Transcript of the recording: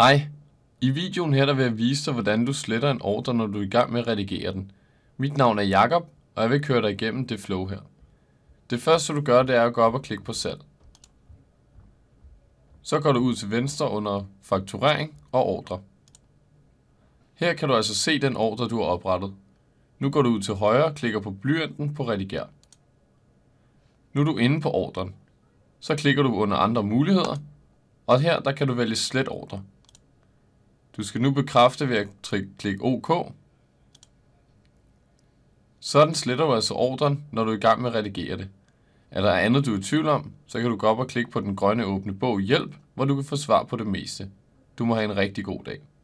Hej! I videoen her der vil jeg vise dig, hvordan du sletter en ordre, når du er i gang med at redigere den. Mit navn er Jakob og jeg vil køre dig igennem det flow her. Det første du gør, det er at gå op og klikke på salg. Så går du ud til venstre under fakturering og ordre. Her kan du altså se den ordre, du har oprettet. Nu går du ud til højre og klikker på blyanten på rediger. Nu er du inde på ordren. Så klikker du under andre muligheder, og her der kan du vælge slet ordre. Du skal nu bekræfte ved at klikke OK. Sådan sletter du altså ordren, når du er i gang med at redigere det. Er der andet, du er i tvivl om, så kan du gå op og klikke på den grønne åbne bog Hjælp, hvor du kan få svar på det meste. Du må have en rigtig god dag.